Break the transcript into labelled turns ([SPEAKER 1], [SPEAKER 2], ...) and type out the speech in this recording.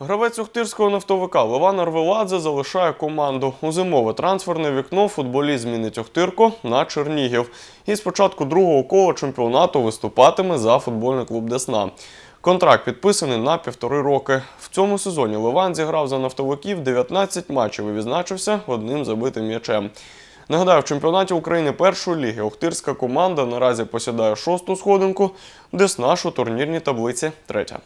[SPEAKER 1] Гравець Охтирського нафтовика Леван Арвеладзе залишає команду. У зимове трансферне вікно футболіст змінить Охтирко на Чернігів. І з початку другого кола чемпіонату виступатиме за футбольний клуб Десна. Контракт підписаний на півтори роки. В цьому сезоні Леван зіграв за нафтовиків 19 матчів і відзначився одним забитим м'ячем. Нагадаю, в чемпіонаті України першої ліги Охтирська команда наразі посідає шосту сходинку, Десна у турнірній таблиці третя.